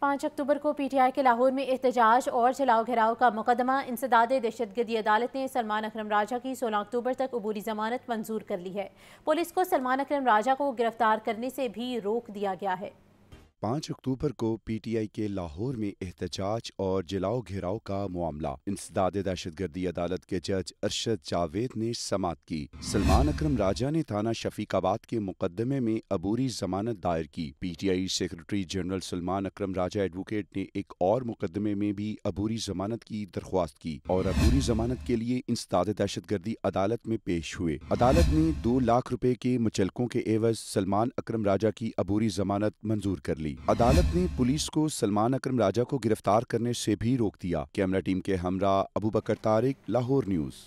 पाँच अक्टूबर को पीटीआई के लाहौर में एहतजाज और जलाओ घेराव का मुकदमा इंसदाद दहशत गर्दी अदालत ने सलमान अक्रम राजा की सोलह अक्टूबर तक अबूरी जमानत मंजूर कर ली है पुलिस को सलमान अक्रम राजा को गिरफ्तार करने से भी रोक दिया गया है 5 अक्टूबर को पीटीआई के लाहौर में एहतजाज और जलाओ घेराव का मामला इंसदाद दहशतगर्दी अदालत के जज अरशद जावेद ने समात की सलमान अक्रम राजा ने थाना शफीकाबाद के मुकदमे में अबूरी जमानत दायर की PTI secretary general Salman Akram Raja advocate ने एक और मुकदमे में भी अबूरी जमानत की दरख्वास्त की और अबूरी जमानत के लिए इंसदाद दहशतगर्दी अदालत में पेश हुए अदालत ने दो लाख रुपए के मुचलकों के एवज सलमान अक्रम राजा की अबूरी जमानत मंजूर कर ली अदालत ने पुलिस को सलमान अक्रम राजा को गिरफ्तार करने से भी रोक दिया कैमरा टीम के हमरा अबू बकर तारिक लाहौर न्यूज